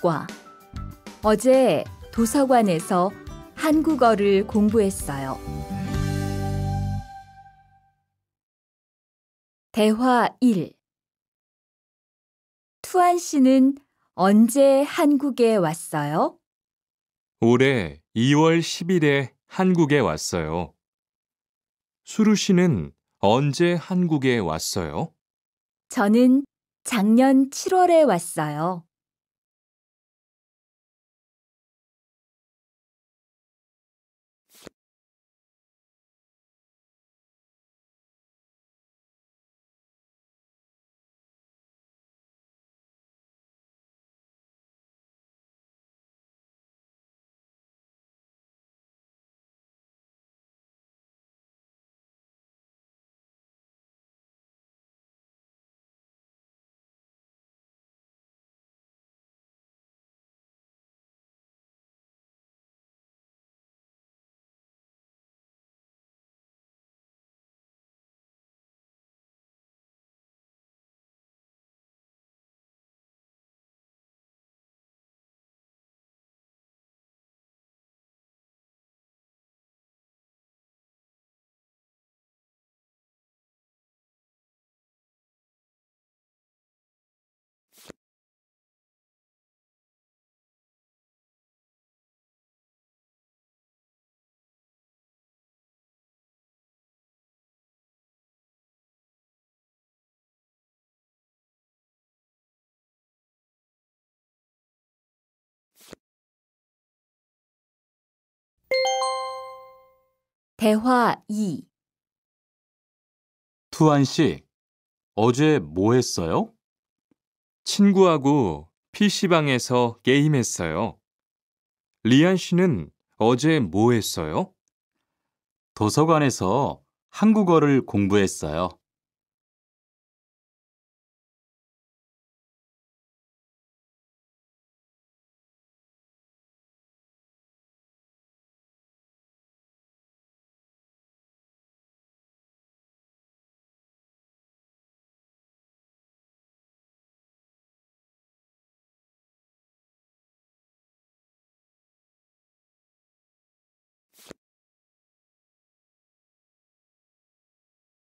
교육과 어제 도서관에서 한국어를 공부했어요. 대화 1 투안 씨는 언제 한국에 왔어요? 올해 2월 10일에 한국에 왔어요. 수루 씨는 언제 한국에 왔어요? 저는 작년 7월에 왔어요. 대화 2 투안 씨, 어제 뭐 했어요? 친구하고 PC방에서 게임했어요. 리안 씨는 어제 뭐 했어요? 도서관에서 한국어를 공부했어요.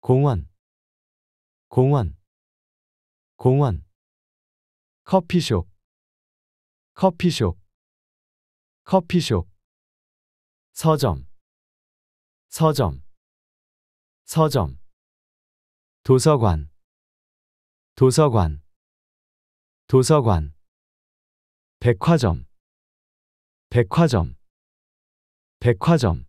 공원 공원 공원 커피숍 커피숍 커피숍 서점 서점 서점 도서관 도서관 도서관 백화점 백화점 백화점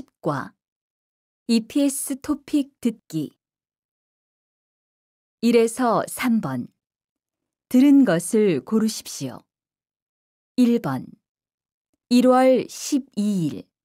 10과 EPS 토픽 듣기 1에서 3번 들은 것을 고르십시오. 1번 1월 12일